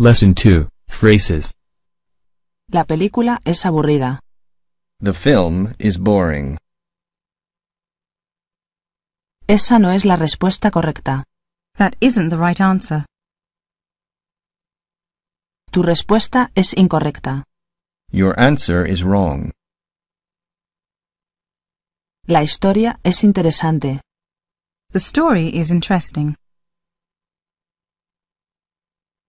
Lesson 2, Phrases. La película es aburrida. The film is boring. Esa no es la respuesta correcta. That isn't the right answer. Tu respuesta es incorrecta. Your answer is wrong. La historia es interesante. The story is interesting.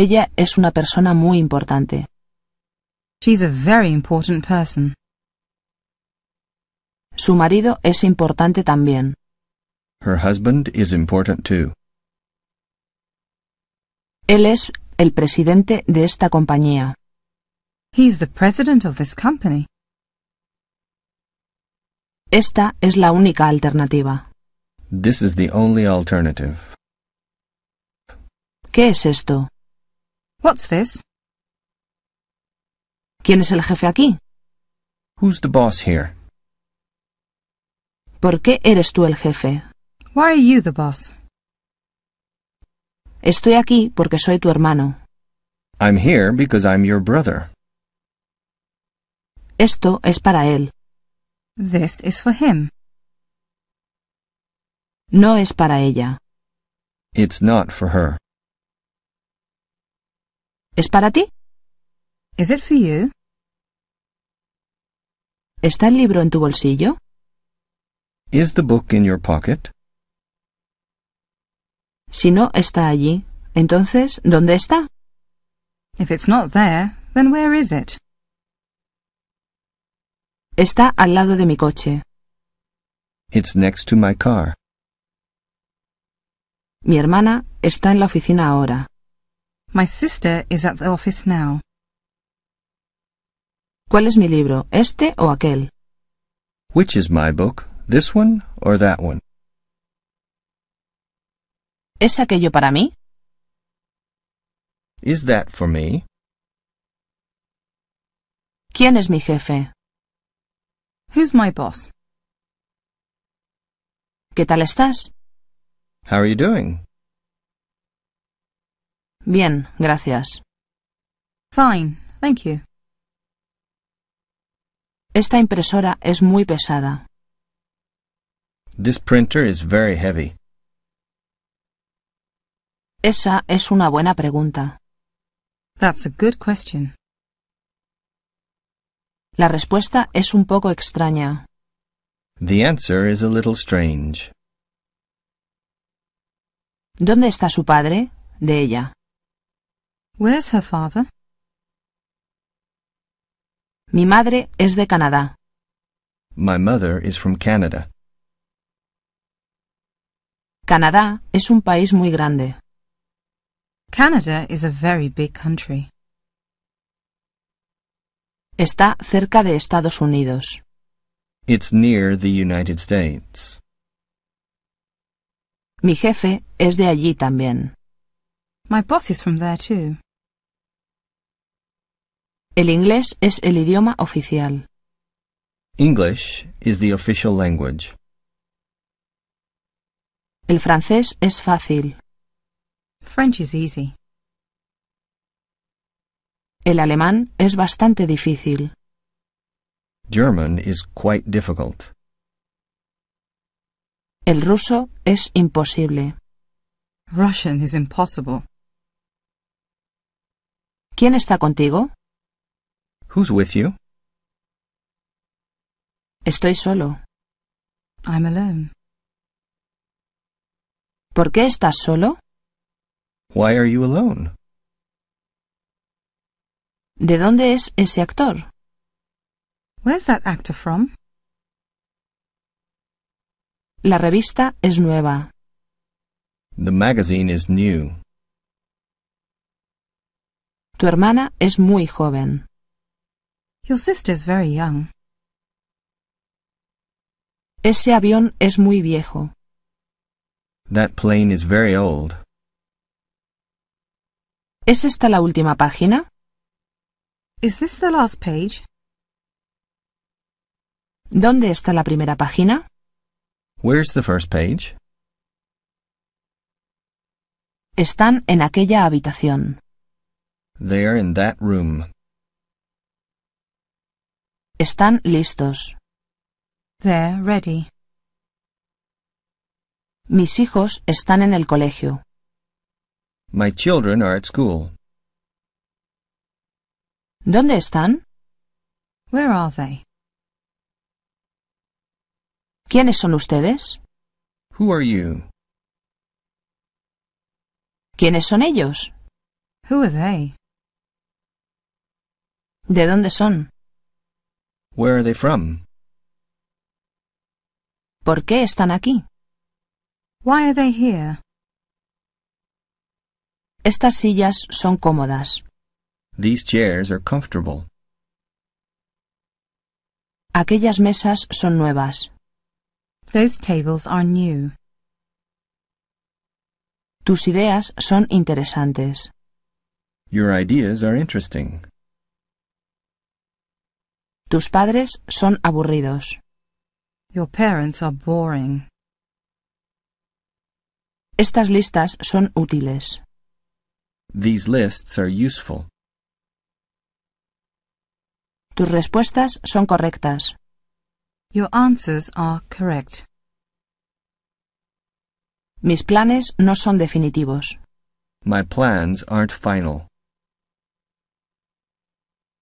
Ella es una persona muy importante. Su marido es importante también. Él es el presidente de esta compañía. Esta es la única alternativa. ¿Qué es esto? What's this? ¿Quién es el jefe aquí? Who's the boss here? ¿Por qué eres tú el jefe? Why are you the boss? Estoy aquí porque soy tu hermano. I'm here because I'm your brother. Esto es para él. This is for him. No es para ella. It's not for her. ¿Es para ti? ¿eh? ¿Está el libro en tu bolsillo? Is the book in your pocket? Si no está allí, entonces, ¿dónde está? Está al lado de mi coche. Mi hermana está en la oficina ahora. My sister is at the office now. ¿Cuál es mi libro, este o aquel? Which is my book, this one or that one? ¿Es aquello para mí? Is that for me? ¿Quién es mi jefe? Who's my boss? ¿Qué tal estás? How are you doing? Bien, gracias. Fine, thank you. Esta impresora es muy pesada. This printer is very heavy. Esa es una buena pregunta. That's a good question. La respuesta es un poco extraña. The answer is a little strange. ¿Dónde está su padre? De ella. Where's her father? Mi madre es de Canadá. My mother is from Canada. Canadá es un país muy grande. Canada is a very big country. Está cerca de Estados Unidos. It's near the United States. Mi jefe es de allí también. My boss is from there too. El inglés es el idioma oficial. English is the official language. El francés es fácil. French is easy. El alemán es bastante difícil. German is quite difficult. El ruso es imposible. Russian is impossible. ¿Quién está contigo? Who's with you? Estoy solo. I'm alone. ¿Por qué estás solo? Why are you alone? ¿De dónde es ese actor? Where's that actor from? La revista es nueva. The magazine is new. Tu hermana es muy joven. Your sister's very young. Ese avión es muy viejo. That plane is very old. ¿Es esta la última página? Is this the last page? ¿Dónde está la primera página? Where's the first page? Están en aquella habitación. They're in that room. Están listos. They're ready. Mis hijos están en el colegio. My children are at school. ¿Dónde están? Where are they? ¿Quiénes son ustedes? Who are you? ¿Quiénes son ellos? Who are they? ¿De dónde son? Where are they from? ¿Por qué están aquí? Why are they here? Estas sillas son cómodas. These chairs are comfortable. Aquellas mesas son nuevas. Those tables are new. Tus ideas son interesantes. Your ideas are interesting. Tus padres son aburridos. Your parents are boring. Estas listas son útiles. These lists are useful. Tus respuestas son correctas. Your answers are correct. Mis planes no son definitivos. My plans aren't final.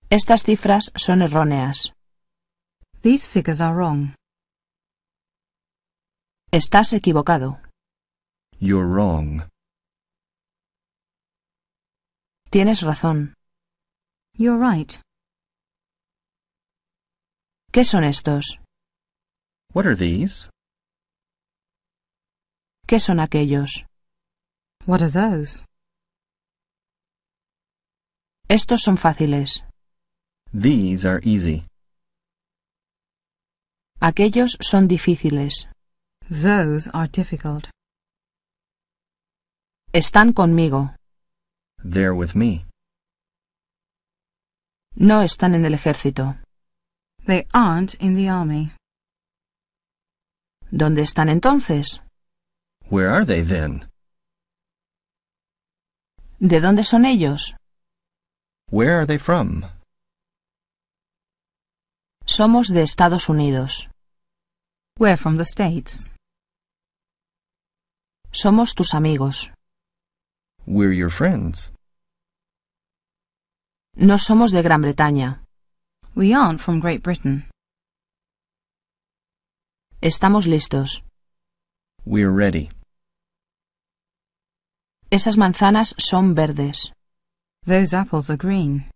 Estas cifras son erróneas. These figures are wrong. Estás equivocado. You're wrong. Tienes razón. You're right. ¿Qué son estos? What are these? ¿Qué son aquellos? What are those? Estos son fáciles. These are easy. Aquellos son difíciles. Those are difficult. Están conmigo. They're with me. No están en el ejército. They aren't in the army. ¿Dónde están entonces? Where are they then? ¿De dónde son ellos? Where are they from? Somos de Estados Unidos. We're from the States. Somos tus amigos. We're your friends. No somos de Gran Bretaña. We aren't from Great Britain. Estamos listos. We're ready. Esas manzanas son verdes. Those apples are green.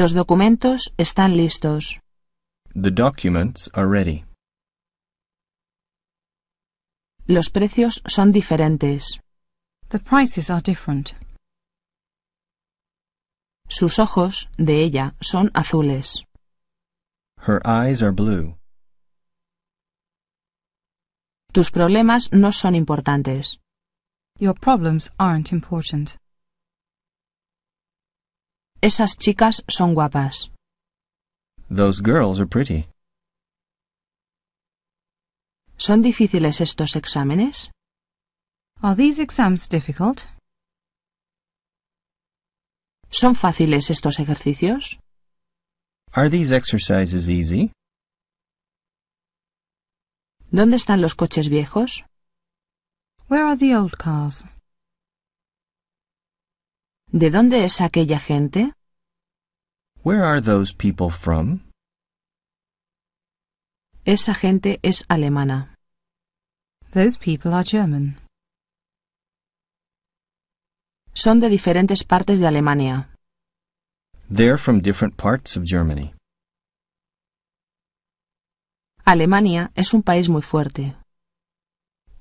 Los documentos están listos. Los precios son diferentes. The Sus ojos de ella son azules. Her eyes are blue. Tus problemas no son importantes. Your problems aren't important. Esas chicas son guapas. Those girls are pretty. ¿Son difíciles estos exámenes? Are these exams difficult? ¿Son fáciles estos ejercicios? Are these exercises easy? ¿Dónde están los coches viejos? Where are the old cars? ¿De dónde es aquella gente? Where are those people from? Esa gente es alemana. Those people are German. Son de diferentes partes de Alemania. They're from different parts of Germany. Alemania es un país muy fuerte.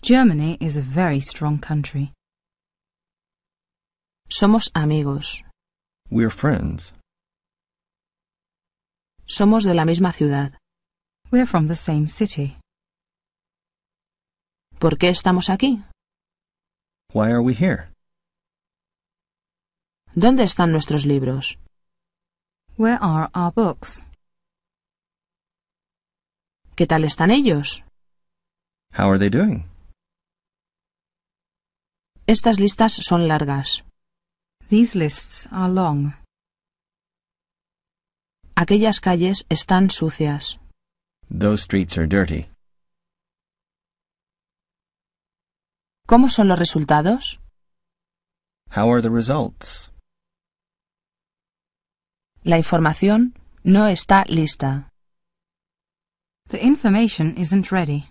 Germany is a very strong country. Somos amigos. Somos de la misma ciudad. ¿Por qué estamos aquí? ¿Dónde están nuestros libros? ¿Qué tal están ellos? Estas listas son largas. These lists are long. Aquellas calles están sucias. Those streets are dirty. ¿Cómo son los resultados? How are the results? La información no está lista. The information isn't ready.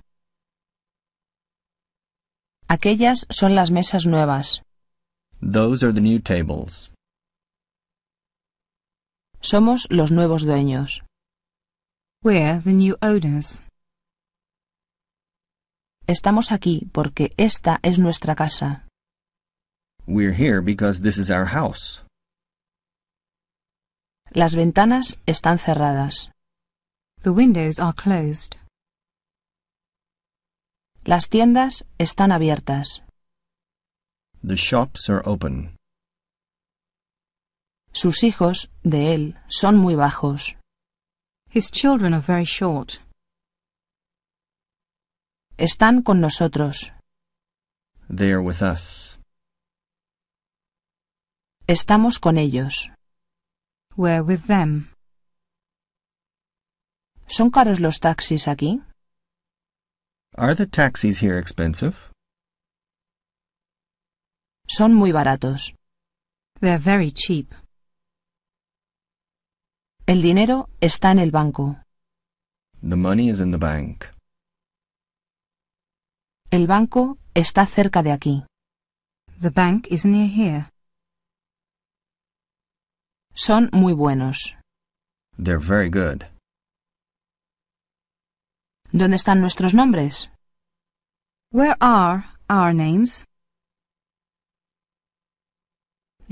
Aquellas son las mesas nuevas. Somos los nuevos dueños. Estamos aquí porque esta es nuestra casa. Las ventanas están cerradas. Las tiendas están abiertas. The shops are open. Sus hijos, de él, son muy bajos. His children are very short. Están con nosotros. They are with us. Estamos con ellos. We're with them. ¿Son caros los taxis aquí? Are the taxis here expensive? Son muy baratos. They're very cheap. El dinero está en el banco. The money is in the bank. El banco está cerca de aquí. The bank is near here. Son muy buenos. They're very good. ¿Dónde están nuestros nombres? Where are our names?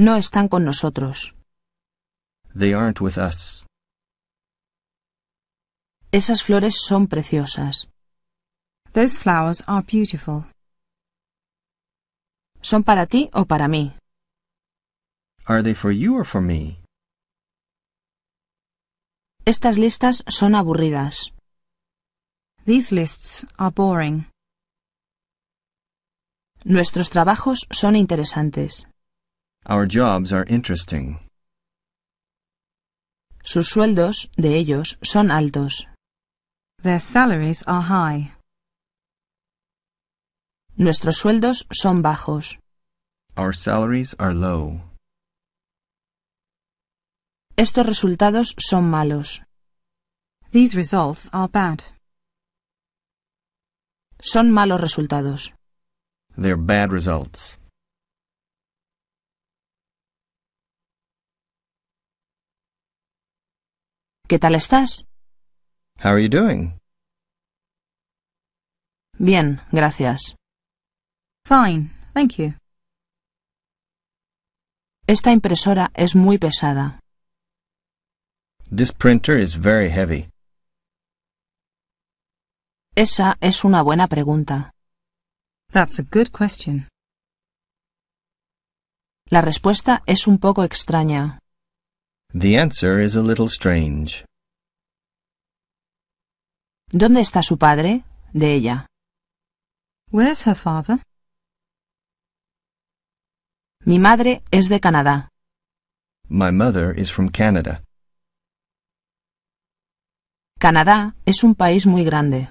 No están con nosotros. Esas flores son preciosas. ¿Son para ti o para mí? Estas listas son aburridas. Nuestros trabajos son interesantes. Our jobs are interesting. Sus sueldos de ellos son altos. Their salaries are high. Nuestros sueldos son bajos. Our salaries are low. Estos resultados son malos. These results are bad. Son malos resultados. They're bad results. ¿Qué tal estás? Bien, gracias. Fine, thank you. Esta impresora es muy pesada. This printer is very heavy. Esa es una buena pregunta. That's a good question. La respuesta es un poco extraña. The answer is a little strange. ¿Dónde está su padre? De ella. Where's her father? Mi madre es de Canadá. My mother is from Canada. Canadá es un país muy grande.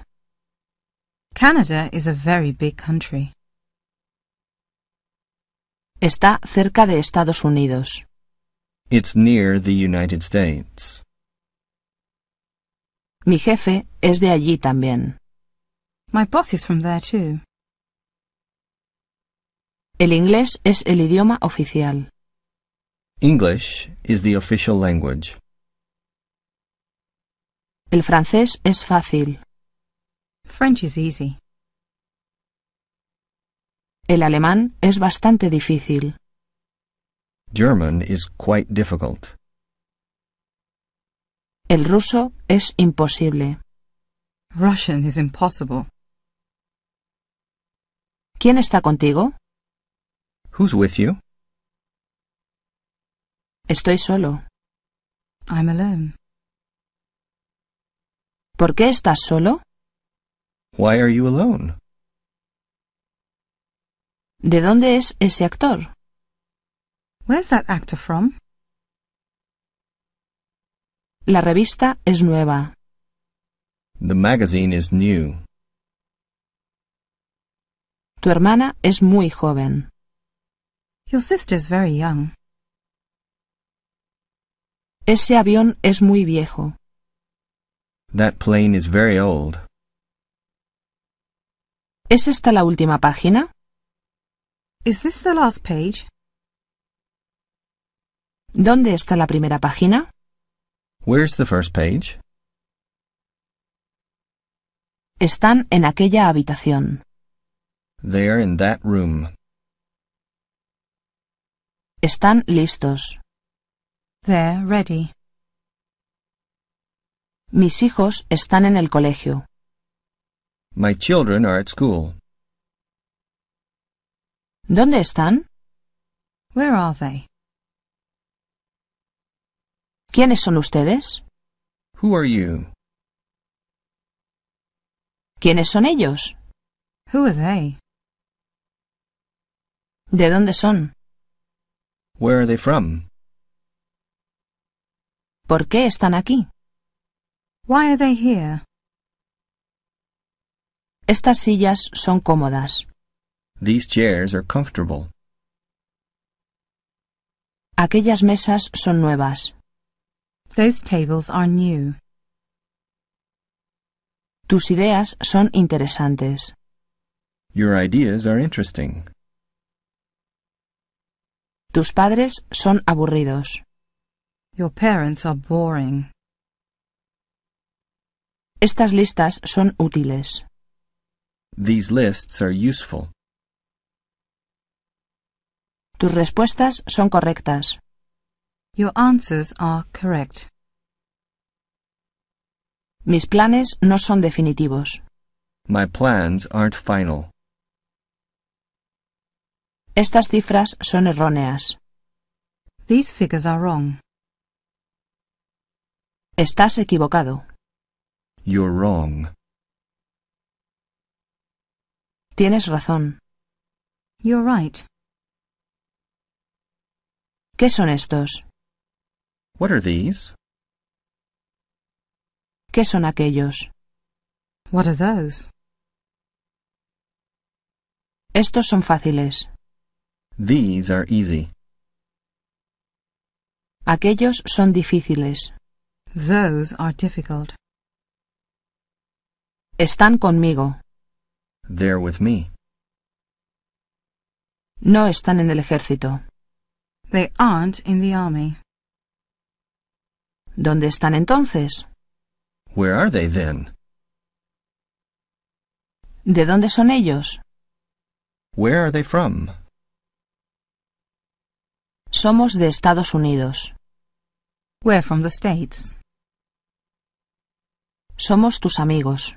Canada is a very big country. Está cerca de Estados Unidos. It's near the United States. Mi jefe es de allí también. My boss is from there too. El inglés es el idioma oficial. English is the official language. El francés es fácil. French is easy. El alemán es bastante difícil. German is quite difficult. El ruso es imposible. Russian is impossible. ¿Quién está contigo? Who's with you? Estoy solo. I'm alone. ¿Por qué estás solo? Why are you alone? ¿De dónde es ese actor? Where's that actor from? La revista es nueva. The magazine is new. Tu hermana es muy joven. Your sister is very young. Ese avión es muy viejo. That plane is very old. ¿Es esta la última página? Is this the last page? ¿Dónde está la primera página? Where's the first page? Están en aquella habitación. They're in that room. Están listos. They're ready. Mis hijos están en el colegio. My children are at school. ¿Dónde están? Where are they? ¿Quiénes son ustedes? ¿Quiénes son ellos? ¿De dónde son? ¿Por qué están aquí? Estas sillas son cómodas. Aquellas mesas son nuevas. Those tables are new. Tus ideas son interesantes. Your ideas are interesting. Tus padres son aburridos. Your parents are boring. Estas listas son útiles. These lists are useful. Tus respuestas son correctas. Your answers are correct. Mis planes no son definitivos. My plans aren't final. Estas cifras son erróneas. These figures are wrong. Estás equivocado. You're wrong. Tienes razón. You're right. ¿Qué son estos? What are these? ¿Qué son aquellos? What are those? Estos son fáciles. These are easy. Aquellos son difíciles. Those are difficult. Están conmigo. They're with me. No están en el ejército. They aren't in the army. ¿Dónde están entonces? Where are they then? ¿De dónde son ellos? Where are they from? Somos de Estados Unidos. We're from the States. Somos tus amigos.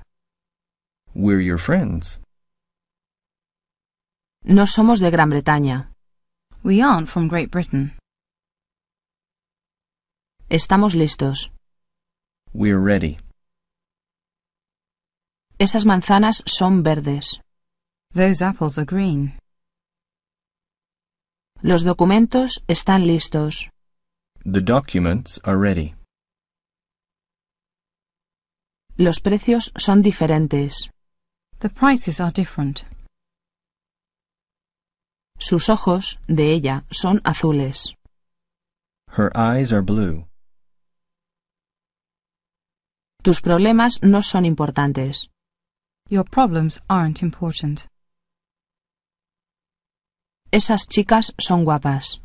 We're your friends. No somos de Gran Bretaña. We aren't from Great Britain. Estamos listos. Esas manzanas son verdes. Los documentos están listos. Los precios son diferentes. Sus ojos, de ella, son azules. Her eyes are tus problemas no son importantes. problems Esas chicas son guapas.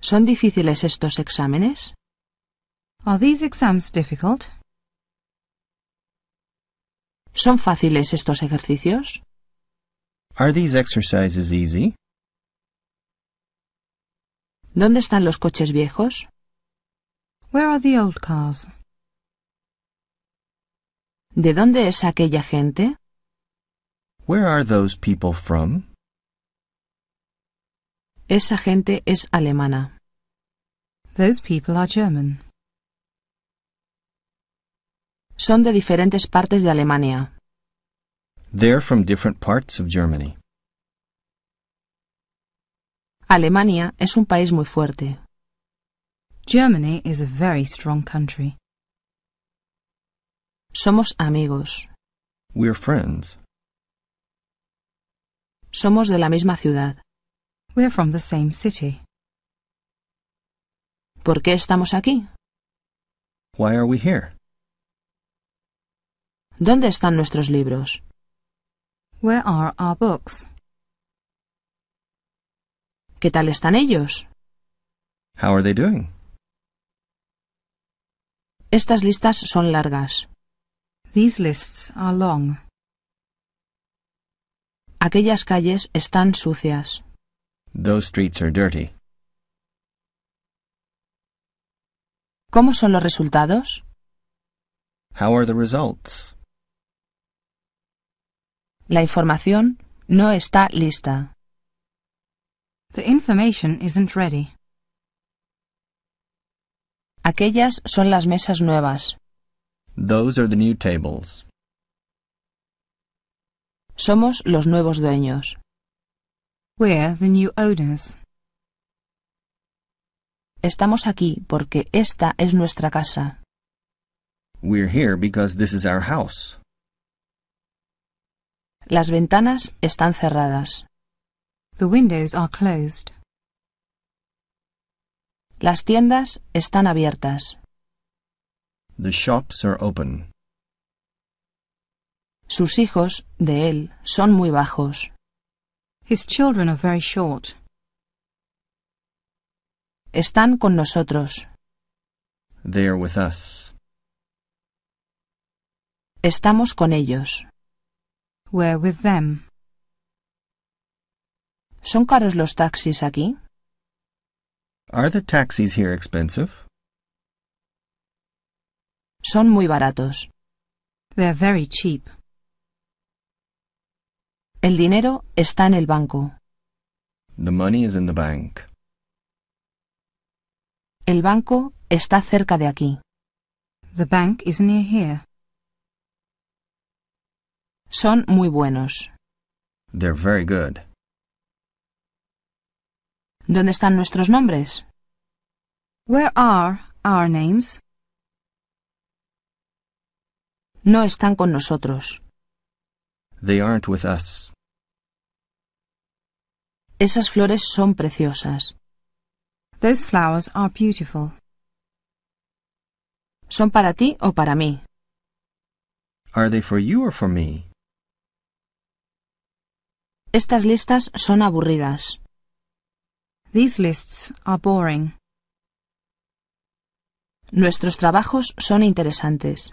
¿Son difíciles estos exámenes? ¿Son fáciles estos ejercicios? Are these exercises easy? ¿Dónde están los coches viejos? Where are the old cars? ¿De dónde es aquella gente? Where are those people from? Esa gente es alemana. Those people are German. Son de diferentes partes de Alemania. They're from different parts of Germany. Alemania es un país muy fuerte. Germany is a very strong country. Somos amigos. We're friends. Somos de la misma ciudad. We are from the same city. ¿Por qué estamos aquí? Why are we here? ¿Dónde están nuestros libros? Where are our books? ¿Qué tal están ellos? Estas listas son largas. Aquellas calles están sucias. ¿Cómo son los resultados? La información no está lista. The information isn't ready. Aquellas son las mesas nuevas. Those are the new tables. Somos los nuevos dueños. We're the new owners. Estamos aquí porque esta es nuestra casa. We're here because this is our house. Las ventanas están cerradas. The windows are closed. Las tiendas están abiertas. The shops are open. Sus hijos, de él, son muy bajos. His children are very short. Están con nosotros. They are with us. Estamos con ellos. We're with them. ¿Son caros los taxis aquí? Son muy baratos. El dinero está en el banco. El banco está cerca de aquí. Son muy buenos. ¿Dónde están nuestros nombres? Where are our names? No están con nosotros. They aren't with us. Esas flores son preciosas. Those flowers are beautiful. ¿Son para ti o para mí? Are they for you or for me? Estas listas son aburridas. These lists are boring. Nuestros trabajos son interesantes.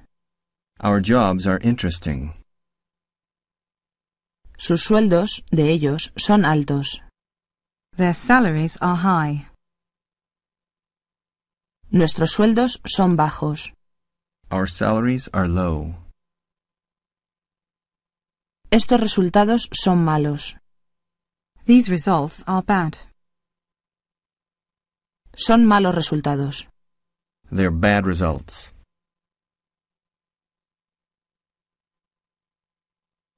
Our jobs are interesting. Sus sueldos de ellos son altos. Their salaries are high. Nuestros sueldos son bajos. Our salaries are low. Estos resultados son malos. These results are bad. Son malos resultados.